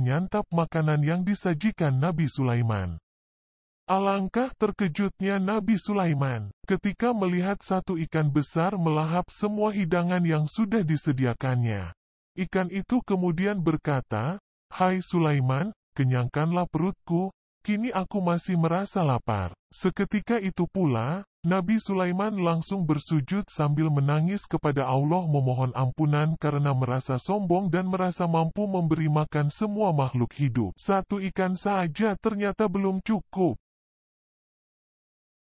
menyantap makanan yang disajikan Nabi Sulaiman. Alangkah terkejutnya Nabi Sulaiman ketika melihat satu ikan besar melahap semua hidangan yang sudah disediakannya. Ikan itu kemudian berkata, Hai Sulaiman, kenyangkanlah perutku, Kini aku masih merasa lapar. Seketika itu pula, Nabi Sulaiman langsung bersujud sambil menangis kepada Allah memohon ampunan karena merasa sombong dan merasa mampu memberi makan semua makhluk hidup. Satu ikan saja ternyata belum cukup.